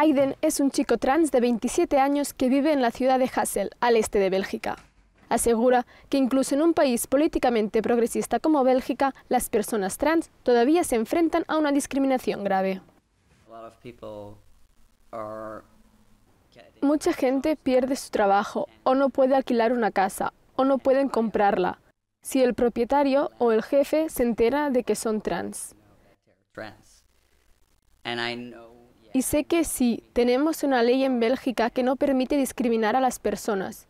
Aiden es un chico trans de 27 años que vive en la ciudad de Hassel, al este de Bélgica. Asegura que incluso en un país políticamente progresista como Bélgica, las personas trans todavía se enfrentan a una discriminación grave. Mucha gente pierde su trabajo o no puede alquilar una casa o no pueden comprarla si el propietario o el jefe se entera de que son trans. Y sé que sí, tenemos una ley en Bélgica que no permite discriminar a las personas,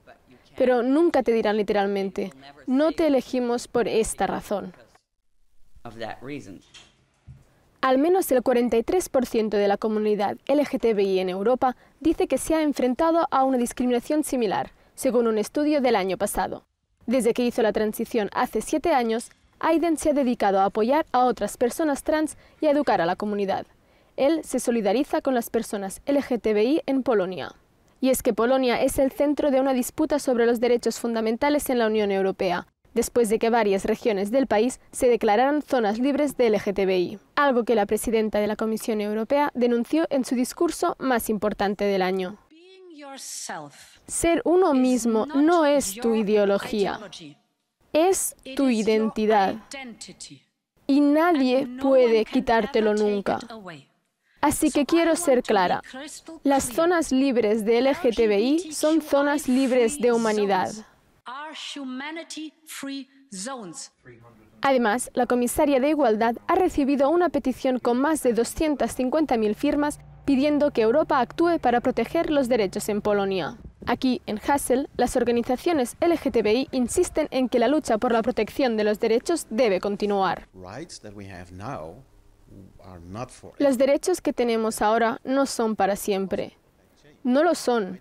pero nunca te dirán literalmente, no te elegimos por esta razón. Al menos el 43% de la comunidad LGTBI en Europa dice que se ha enfrentado a una discriminación similar, según un estudio del año pasado. Desde que hizo la transición hace siete años, Aiden se ha dedicado a apoyar a otras personas trans y a educar a la comunidad. Él se solidariza con las personas LGTBI en Polonia. Y es que Polonia es el centro de una disputa sobre los derechos fundamentales en la Unión Europea, después de que varias regiones del país se declararan zonas libres de LGTBI, algo que la presidenta de la Comisión Europea denunció en su discurso más importante del año. Ser uno mismo no es tu ideología, es tu identidad. Y nadie puede quitártelo nunca. Así que quiero ser clara. Las zonas libres de LGTBI son zonas libres de humanidad. Además, la comisaria de Igualdad ha recibido una petición con más de 250.000 firmas pidiendo que Europa actúe para proteger los derechos en Polonia. Aquí, en Hassel, las organizaciones LGTBI insisten en que la lucha por la protección de los derechos debe continuar. Los derechos que tenemos ahora no son para siempre. No lo son.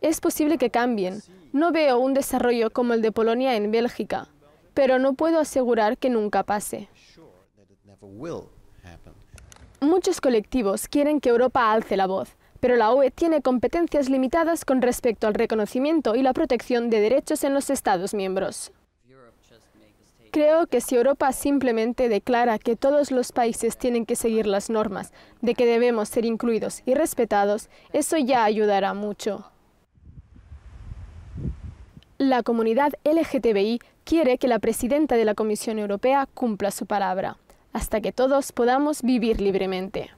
Es posible que cambien. No veo un desarrollo como el de Polonia en Bélgica, pero no puedo asegurar que nunca pase. Muchos colectivos quieren que Europa alce la voz, pero la UE tiene competencias limitadas con respecto al reconocimiento y la protección de derechos en los Estados miembros. Creo que si Europa simplemente declara que todos los países tienen que seguir las normas, de que debemos ser incluidos y respetados, eso ya ayudará mucho. La comunidad LGTBI quiere que la presidenta de la Comisión Europea cumpla su palabra, hasta que todos podamos vivir libremente.